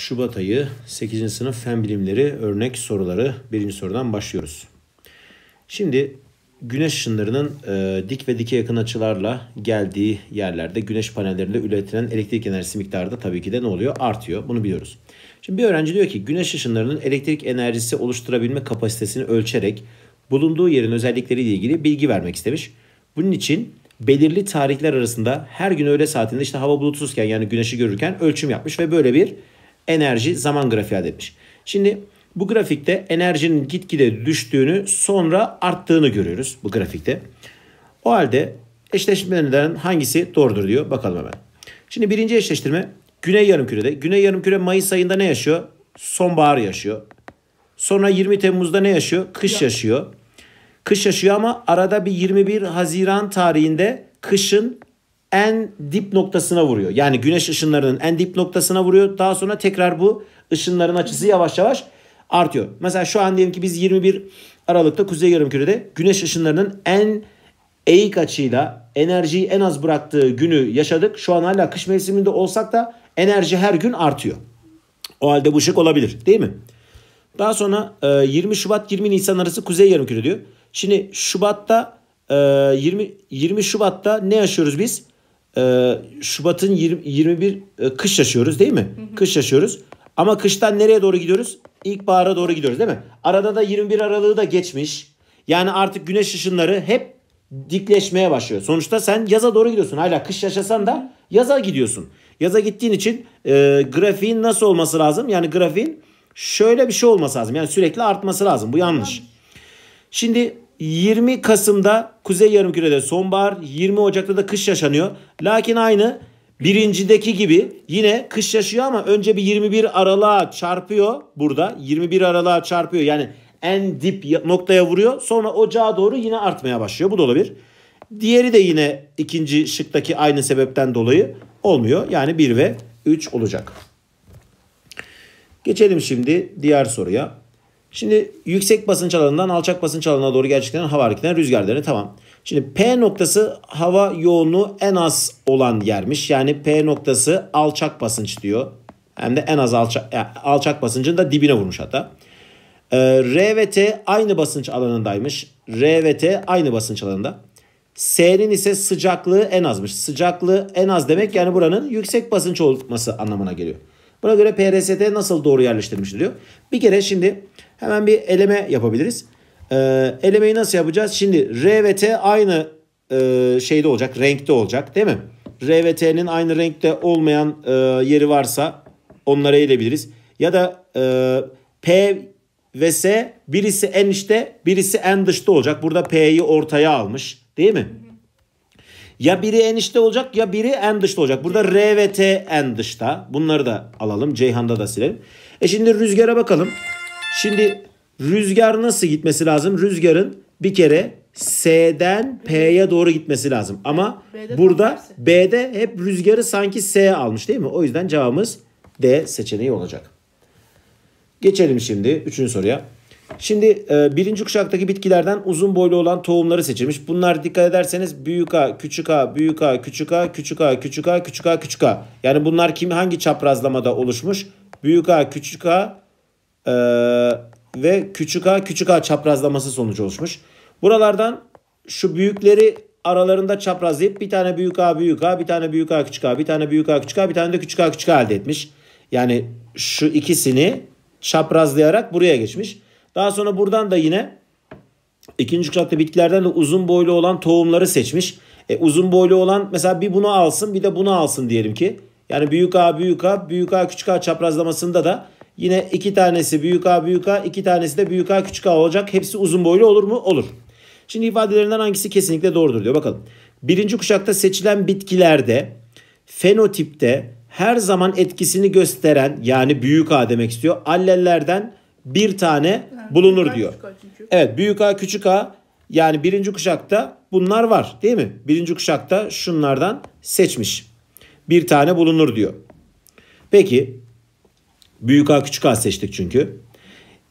Şubat ayı 8. sınıf fen bilimleri örnek soruları 1. sorudan başlıyoruz. Şimdi güneş ışınlarının e, dik ve dike yakın açılarla geldiği yerlerde güneş panellerinde üretilen elektrik enerjisi miktarı da tabii ki de ne oluyor? Artıyor. Bunu biliyoruz. Şimdi bir öğrenci diyor ki güneş ışınlarının elektrik enerjisi oluşturabilme kapasitesini ölçerek bulunduğu yerin özellikleriyle ilgili bilgi vermek istemiş. Bunun için belirli tarihler arasında her gün öğle saatinde işte hava bulutsuzken yani güneşi görürken ölçüm yapmış ve böyle bir enerji zaman grafiği demiş. Şimdi bu grafikte enerjinin gitgide düştüğünü sonra arttığını görüyoruz bu grafikte. O halde eşleşmelerden hangisi doğrudur diyor. Bakalım hemen. Şimdi birinci eşleştirme Güney Yarımküre'de. Güney Yarımküre Mayıs ayında ne yaşıyor? Sonbahar yaşıyor. Sonra 20 Temmuz'da ne yaşıyor? Kış yaşıyor. Kış yaşıyor ama arada bir 21 Haziran tarihinde kışın en dip noktasına vuruyor. Yani güneş ışınlarının en dip noktasına vuruyor. Daha sonra tekrar bu ışınların açısı yavaş yavaş artıyor. Mesela şu an diyelim ki biz 21 Aralık'ta Kuzey Yarımküre'de güneş ışınlarının en eğik açıyla enerjiyi en az bıraktığı günü yaşadık. Şu an hala kış mevsiminde olsak da enerji her gün artıyor. O halde bu ışık olabilir değil mi? Daha sonra 20 e, Şubat 20 Nisan arası Kuzey Yarımküre diyor. Şimdi Şubat'ta 20 e, 20 Şubat'ta ne yaşıyoruz biz? Ee, Şubat'ın 20, 21 e, kış yaşıyoruz değil mi? Hı hı. Kış yaşıyoruz. Ama kıştan nereye doğru gidiyoruz? İlkbahara doğru gidiyoruz değil mi? Arada da 21 Aralık'ı da geçmiş. Yani artık güneş ışınları hep dikleşmeye başlıyor. Sonuçta sen yaza doğru gidiyorsun. Hala kış yaşasan da yaza gidiyorsun. Yaza gittiğin için e, grafiğin nasıl olması lazım? Yani grafiğin şöyle bir şey olması lazım. Yani sürekli artması lazım. Bu yanlış. Şimdi 20 Kasım'da Kuzey Yarımküre'de sonbahar, 20 Ocak'ta da kış yaşanıyor. Lakin aynı birincideki gibi yine kış yaşıyor ama önce bir 21 aralığa çarpıyor burada. 21 aralığa çarpıyor yani en dip noktaya vuruyor. Sonra ocağa doğru yine artmaya başlıyor. Bu da olabilir. Diğeri de yine ikinci şıktaki aynı sebepten dolayı olmuyor. Yani 1 ve 3 olacak. Geçelim şimdi diğer soruya. Şimdi yüksek basınç alanından alçak basınç alanına doğru gerçekleşen hava hareketinden rüzgarlarını tamam. Şimdi P noktası hava yoğunluğu en az olan yermiş. Yani P noktası alçak basınç diyor. Hem de en az alçak, yani alçak basıncın da dibine vurmuş hatta. Ee, R ve T aynı basınç alanındaymış. R ve T aynı basınç alanında. S'nin ise sıcaklığı en azmış. Sıcaklığı en az demek yani buranın yüksek basınç olması anlamına geliyor. Buna göre PRST nasıl doğru yerleştirmiş diyor. Bir kere şimdi Hemen bir eleme yapabiliriz. E, elemeyi nasıl yapacağız? Şimdi R ve T aynı e, şeyde olacak, renkte olacak değil mi? R ve T'nin aynı renkte olmayan e, yeri varsa onları elebiliriz. Ya da e, P ve S birisi en içte birisi en dışta olacak. Burada P'yi ortaya almış değil mi? Ya biri en içte olacak ya biri en dışta olacak. Burada R ve T en dışta. Bunları da alalım. Ceyhan'da da silelim. E şimdi rüzgara bakalım. Şimdi rüzgar nasıl gitmesi lazım? Rüzgarın bir kere S'den P'ye doğru gitmesi lazım. Ama B'de burada B'de hep rüzgarı sanki S almış değil mi? O yüzden cevabımız D seçeneği olacak. Geçelim şimdi üçüncü soruya. Şimdi e, birinci kuşaktaki bitkilerden uzun boylu olan tohumları seçilmiş. Bunlar dikkat ederseniz büyük A, küçük A, büyük A, küçük A, küçük A, küçük A, küçük A, küçük A. Yani bunlar kim hangi çaprazlamada oluşmuş? Büyük A, küçük A, ee, ve küçük a küçük a çaprazlaması sonucu oluşmuş. Buralardan şu büyükleri aralarında çaprazlayıp bir tane büyük a büyük a bir tane büyük a küçük a bir tane büyük a küçük a bir tane de küçük a küçük a elde etmiş. Yani şu ikisini çaprazlayarak buraya geçmiş. Daha sonra buradan da yine ikinci kuşakta bitkilerden de uzun boylu olan tohumları seçmiş. E, uzun boylu olan mesela bir bunu alsın bir de bunu alsın diyelim ki. Yani büyük A büyük A büyük A küçük A çaprazlamasında da Yine iki tanesi büyük A büyük A, iki tanesi de büyük A küçük A olacak. Hepsi uzun boylu olur mu? Olur. Şimdi ifadelerinden hangisi kesinlikle doğrudur diyor. Bakalım. Birinci kuşakta seçilen bitkilerde fenotipte her zaman etkisini gösteren yani büyük A demek istiyor. Allellerden bir tane bulunur diyor. Evet büyük A küçük A yani birinci kuşakta bunlar var değil mi? Birinci kuşakta şunlardan seçmiş. Bir tane bulunur diyor. Peki Büyük A küçük A seçtik çünkü.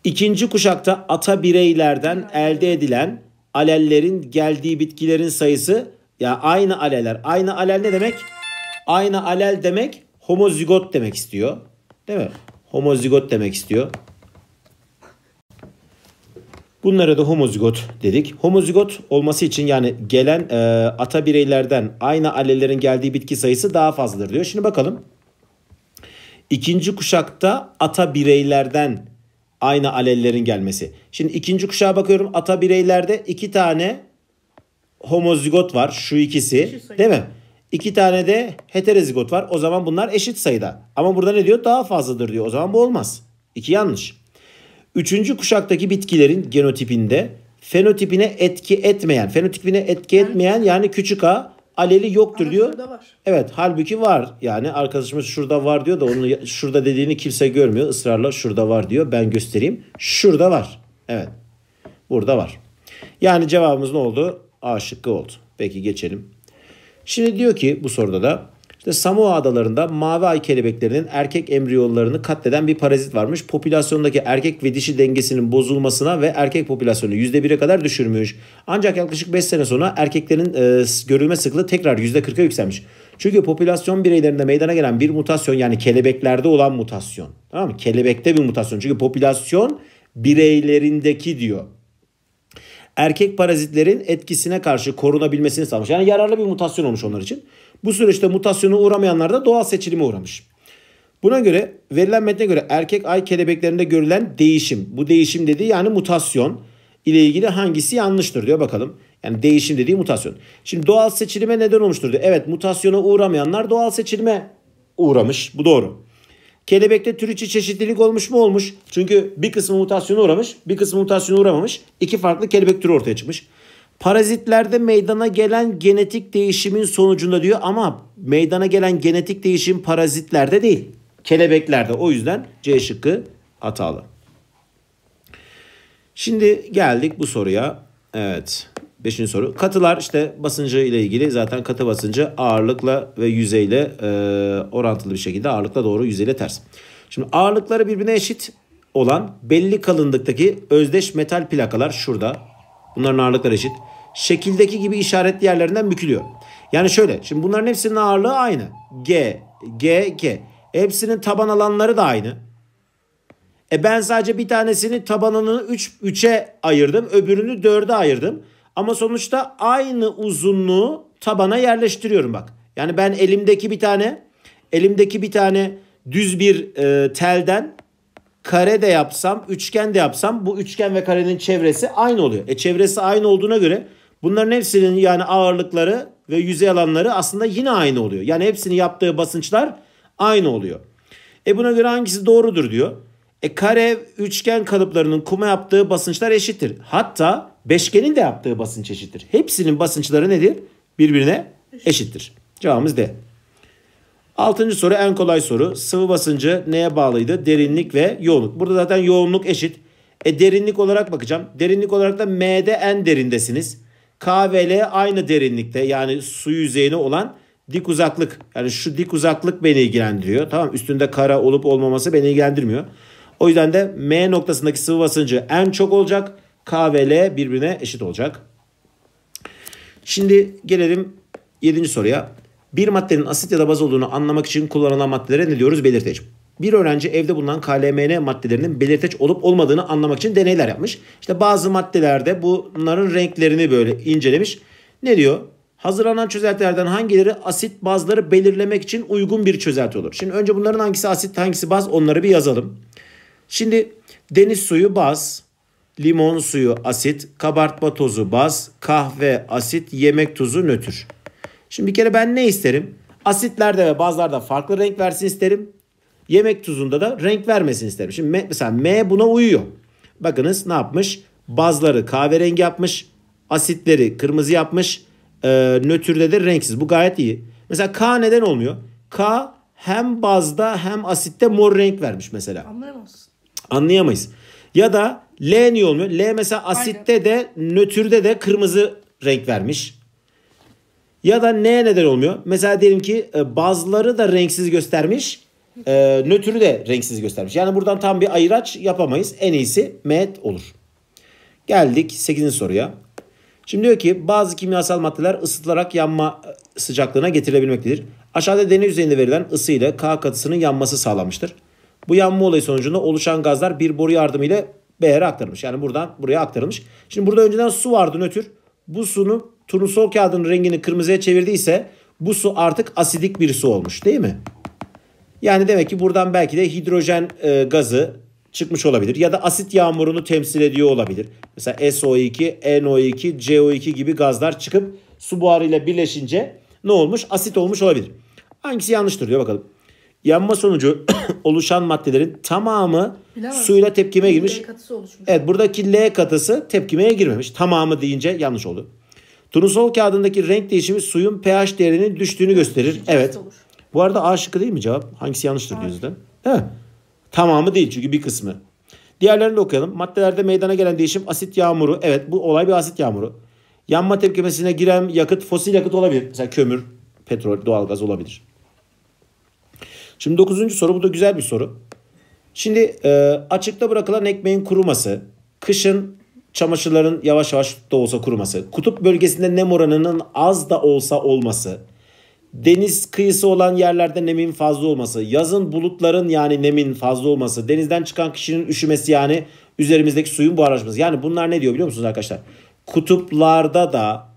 İkinci kuşakta ata bireylerden elde edilen alellerin geldiği bitkilerin sayısı ya yani aynı aleller. Aynı alel ne demek? Aynı alel demek homozigot demek istiyor. Değil mi? Homozigot demek istiyor. Bunlara da homozigot dedik. Homozigot olması için yani gelen e, ata bireylerden aynı alellerin geldiği bitki sayısı daha fazladır diyor. Şimdi bakalım. İkinci kuşakta ata bireylerden aynı alellerin gelmesi. Şimdi ikinci kuşağa bakıyorum ata bireylerde iki tane homozigot var şu ikisi değil mi? İki tane de heterozigot var. O zaman bunlar eşit sayıda. Ama burada ne diyor? Daha fazladır diyor. O zaman bu olmaz. İki yanlış. Üçüncü kuşaktaki bitkilerin genotipinde fenotipine etki etmeyen, fenotipine etki etmeyen yani küçük a aleli yoktur Ama diyor. var. Evet halbuki var. Yani arkadaşımız şurada var diyor da onun şurada dediğini kimse görmüyor. Israrla şurada var diyor. Ben göstereyim. Şurada var. Evet. Burada var. Yani cevabımız ne oldu? A şıkkı oldu. Peki geçelim. Şimdi diyor ki bu soruda da işte Samoa adalarında mavi ay kelebeklerinin erkek embriyonlarını katleden bir parazit varmış. Popülasyondaki erkek ve dişi dengesinin bozulmasına ve erkek popülasyonu %1'e kadar düşürmüş. Ancak yaklaşık 5 sene sonra erkeklerin e, görülme sıklığı tekrar %40'a yükselmiş. Çünkü popülasyon bireylerinde meydana gelen bir mutasyon yani kelebeklerde olan mutasyon. Tamam mı? Kelebekte bir mutasyon. Çünkü popülasyon bireylerindeki diyor erkek parazitlerin etkisine karşı korunabilmesini sağlamış. Yani yararlı bir mutasyon olmuş onlar için. Bu süreçte mutasyona uğramayanlar da doğal seçilime uğramış. Buna göre verilen metne göre erkek ay kelebeklerinde görülen değişim. Bu değişim dediği yani mutasyon ile ilgili hangisi yanlıştır diyor bakalım. Yani değişim dediği mutasyon. Şimdi doğal seçilime neden olmuştur diyor. Evet mutasyona uğramayanlar doğal seçilime uğramış. Bu doğru. Kelebekte tür içi çeşitlilik olmuş mu olmuş? Çünkü bir kısmı mutasyona uğramış, bir kısmı mutasyona uğramamış. İki farklı kelebek türü ortaya çıkmış. Parazitlerde meydana gelen genetik değişimin sonucunda diyor ama meydana gelen genetik değişim parazitlerde değil. Kelebeklerde. O yüzden C şıkkı hatalı. Şimdi geldik bu soruya. Evet. Beşinci soru. Katılar işte basıncı ile ilgili zaten katı basıncı ağırlıkla ve yüzeyle e, orantılı bir şekilde ağırlıkla doğru yüzeyle ters. Şimdi ağırlıkları birbirine eşit olan belli kalınlıktaki özdeş metal plakalar şurada. Bunların ağırlıkları eşit. Şekildeki gibi işaretli yerlerinden bükülüyor. Yani şöyle şimdi bunların hepsinin ağırlığı aynı. G, G, G. Hepsinin taban alanları da aynı. E ben sadece bir tanesini tabanını 3 3'e ayırdım, öbürünü 4'e ayırdım. Ama sonuçta aynı uzunluğu tabana yerleştiriyorum bak. Yani ben elimdeki bir tane elimdeki bir tane düz bir e, telden kare de yapsam, üçgen de yapsam bu üçgen ve karenin çevresi aynı oluyor. E çevresi aynı olduğuna göre bunların hepsinin yani ağırlıkları ve yüzey alanları aslında yine aynı oluyor. Yani hepsini yaptığı basınçlar aynı oluyor. E buna göre hangisi doğrudur diyor. E kare üçgen kalıplarının kuma yaptığı basınçlar eşittir. Hatta beşgenin de yaptığı basınç eşittir. Hepsinin basınçları nedir? Birbirine eşittir. Cevabımız D. Altıncı soru en kolay soru. Sıvı basıncı neye bağlıydı? Derinlik ve yoğunluk. Burada zaten yoğunluk eşit. E derinlik olarak bakacağım. Derinlik olarak da M'de en derindesiniz. K ve L aynı derinlikte yani su yüzeyine olan dik uzaklık. Yani şu dik uzaklık beni ilgilendiriyor. Tamam üstünde kara olup olmaması beni ilgilendirmiyor. O yüzden de M noktasındaki sıvı basıncı en çok olacak. K ve L birbirine eşit olacak. Şimdi gelelim 7. soruya. Bir maddenin asit ya da baz olduğunu anlamak için kullanılan maddelere ne diyoruz? Belirteç. Bir öğrenci evde bulunan KLMN maddelerinin belirteç olup olmadığını anlamak için deneyler yapmış. İşte bazı maddelerde bunların renklerini böyle incelemiş. Ne diyor? Hazırlanan çözeltilerden hangileri asit bazları belirlemek için uygun bir çözelti olur? Şimdi önce bunların hangisi asit hangisi baz onları bir yazalım. Şimdi deniz suyu baz, limon suyu asit, kabartma tozu baz, kahve asit, yemek tuzu nötr. Şimdi bir kere ben ne isterim? Asitlerde ve bazlarda farklı renk versin isterim. Yemek tuzunda da renk vermesin isterim. Şimdi mesela M buna uyuyor. Bakınız ne yapmış? Bazları kahverengi yapmış. Asitleri kırmızı yapmış. E, nötrde de renksiz. Bu gayet iyi. Mesela K neden olmuyor? K hem bazda hem asitte mor renk vermiş mesela. Anlayamazsın. Anlayamayız. Ya da L niye olmuyor? L mesela asitte de nötrde de kırmızı renk vermiş. Ya da N neden olmuyor? Mesela diyelim ki e, bazları da renksiz göstermiş. E, nötrü de renksiz göstermiş. Yani buradan tam bir ayıraç yapamayız. En iyisi met olur. Geldik 8. soruya. Şimdi diyor ki bazı kimyasal maddeler ısıtılarak yanma e, sıcaklığına getirilebilmektedir. Aşağıda deney üzerinde verilen ısı ile K katısının yanması sağlanmıştır. Bu yanma olayı sonucunda oluşan gazlar bir boru yardımıyla B'ye aktarılmış. Yani buradan buraya aktarılmış. Şimdi burada önceden su vardı nötr. Bu sunun turnusol kağıdının rengini kırmızıya çevirdiyse bu su artık asidik bir su olmuş değil mi? Yani demek ki buradan belki de hidrojen e, gazı çıkmış olabilir. Ya da asit yağmurunu temsil ediyor olabilir. Mesela SO2, NO2, CO2 gibi gazlar çıkıp su buharıyla birleşince ne olmuş? Asit olmuş olabilir. Hangisi yanlıştır diyor bakalım. Yanma sonucu oluşan maddelerin tamamı Bilemez. suyla tepkime girmiş. L katısı oluşmuş. Evet buradaki L katısı tepkimeye girmemiş. Tamamı deyince yanlış oldu. Turnusol kağıdındaki renk değişimi suyun pH değerinin düştüğünü gösterir. Evet. Bu arada A şıkkı değil mi cevap? Hangisi yanlıştır Hayır. diyorsunuz değil Tamamı değil çünkü bir kısmı. Diğerlerini de okuyalım. Maddelerde meydana gelen değişim asit yağmuru. Evet bu olay bir asit yağmuru. Yanma tepkimesine giren yakıt fosil yakıt olabilir. Mesela kömür, petrol, doğalgaz olabilir. Şimdi dokuzuncu soru bu da güzel bir soru. Şimdi e, açıkta bırakılan ekmeğin kuruması, kışın çamaşırların yavaş yavaş da olsa kuruması, kutup bölgesinde nem oranının az da olsa olması, deniz kıyısı olan yerlerde nemin fazla olması, yazın bulutların yani nemin fazla olması, denizden çıkan kişinin üşümesi yani üzerimizdeki suyun buharlaşması. Yani bunlar ne diyor biliyor musunuz arkadaşlar? Kutuplarda da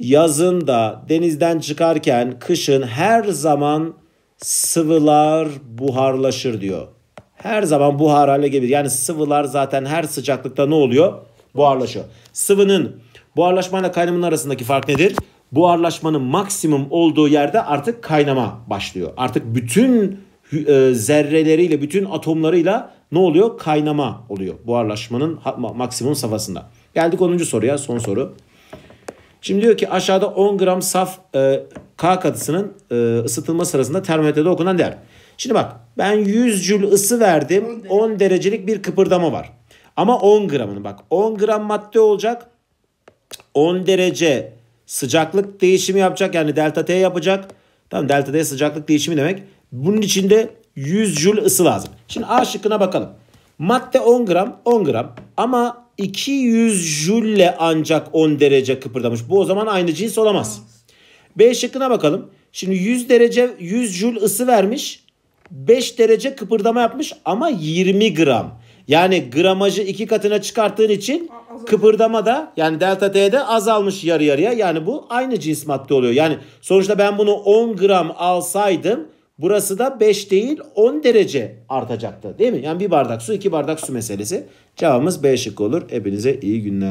yazın da denizden çıkarken kışın her zaman sıvılar buharlaşır diyor. Her zaman buhar hale gelir. Yani sıvılar zaten her sıcaklıkta ne oluyor? Buharlaşıyor. Sıvının buharlaşmayla kaynamanın arasındaki fark nedir? Buharlaşmanın maksimum olduğu yerde artık kaynama başlıyor. Artık bütün e, zerreleriyle, bütün atomlarıyla ne oluyor? Kaynama oluyor buharlaşmanın maksimum safhasında. Geldik 10. soruya, son soru. Şimdi diyor ki aşağıda 10 gram saf e, K katısının e, ısıtılma sırasında termometrede okunan değer. Şimdi bak ben 100 jül ısı verdim 10 derecelik bir kıpırdama var. Ama 10 gramını bak 10 gram madde olacak 10 derece sıcaklık değişimi yapacak yani delta T yapacak. Tamam delta T sıcaklık değişimi demek. Bunun içinde 100 jül ısı lazım. Şimdi A şıkkına bakalım. Madde 10 gram 10 gram ama 200 jülle ancak 10 derece kıpırdamış. Bu o zaman aynı cins olamaz. B şıkkına bakalım. Şimdi 100 derece 100 jül ısı vermiş. 5 derece kıpırdama yapmış ama 20 gram. Yani gramajı iki katına çıkarttığın için azalmış. kıpırdama da yani delta T'de azalmış yarı yarıya. Yani bu aynı cins madde oluyor. Yani sonuçta ben bunu 10 gram alsaydım Burası da 5 değil 10 derece artacaktı değil mi? Yani bir bardak su iki bardak su meselesi. Cevabımız B şıkkı olur. Hepinize iyi günler.